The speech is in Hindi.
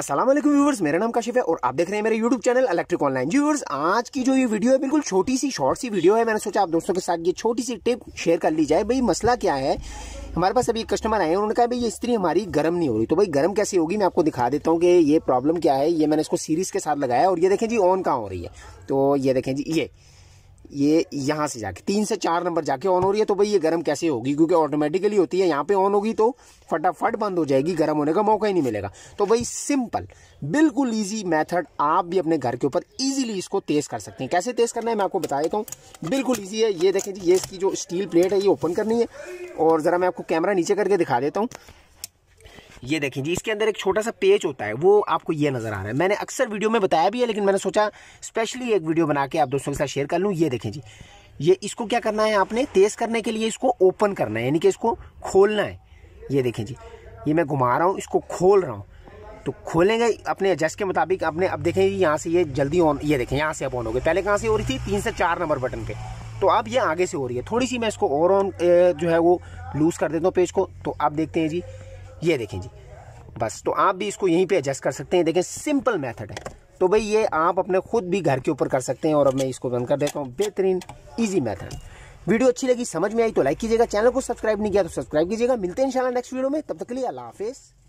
असलम व्यूवर्स मेरा नाम काशिफ है और आप देख रहे हैं मेरे YouTube channel electric online viewers आज की जो ये वीडियो है बिल्कुल छोटी सी शॉर्ट सी वीडियो है मैंने सोचा आप दोस्तों के साथ ये छोटी सी टिप शेयर कर ली जाए भाई मसला क्या है हमारे पास अभी कस्टमर आए हैं उन्होंने कहा भाई ये स्त्री हमारी गर्म नहीं हो रही तो भाई गर्म कैसे होगी मैं आपको दिखा देता हूँ कि ये प्रॉब्लम क्या है ये मैंने इसको सीरीज के साथ लगाया और ये देखें जी ऑन कहाँ हो रही है तो ये देखें जी ये ये यहाँ से जाके तीन से चार नंबर जाके ऑन हो रही है तो भाई ये गर्म कैसे होगी क्योंकि ऑटोमेटिकली होती है यहाँ पे ऑन होगी तो फटाफट बंद हो जाएगी गर्म होने का मौका ही नहीं मिलेगा तो भाई सिंपल बिल्कुल ईजी मैथड आप भी अपने घर के ऊपर इजीली इसको तेज़ कर सकते हैं कैसे तेज़ करना है मैं आपको बता देता हूँ बिल्कुल ईजी है ये देखें जी ये इसकी जो स्टील प्लेट है ये ओपन करनी है और ज़रा मैं आपको कैमरा नीचे करके दिखा देता हूँ ये देखें जी इसके अंदर एक छोटा सा पेज होता है वो आपको ये नज़र आ रहा है मैंने अक्सर वीडियो में बताया भी है लेकिन मैंने सोचा स्पेशली एक वीडियो बना के आप दोस्तों के साथ शेयर कर लूँ ये देखें जी ये इसको क्या करना है आपने तेज़ करने के लिए इसको ओपन करना है यानी कि इसको खोलना है ये देखें जी ये मैं घुमा रहा हूँ इसको खोल रहा हूँ तो खोलेंगे अपने एडजस्ट के मुताबिक अपने अब देखें जी यहाँ से ये जल्दी ऑन ये देखें यहाँ से अब ऑन हो गए पहले कहाँ से हो रही थी तीन से चार नंबर बटन पे तो अब ये आगे से हो रही है थोड़ी सी मैं इसको और ऑन जो है वो लूज़ कर देता हूँ पेज को तो आप देखते हैं जी ये देखें जी बस तो आप भी इसको यहीं पे एडजस्ट कर सकते हैं देखें सिंपल मेथड है तो भाई ये आप अपने खुद भी घर के ऊपर कर सकते हैं और अब मैं इसको बंद कर देता हूँ बेहतरीन ईजी मेथड वीडियो अच्छी लगी समझ में आई तो लाइक कीजिएगा चैनल को सब्सक्राइब नहीं किया तो सब्सक्राइब कीजिएगा मिलते हैं इंशाल्लाह नेक्स्ट वीडियो में तब तक के लिए अल्लाह हाफिज़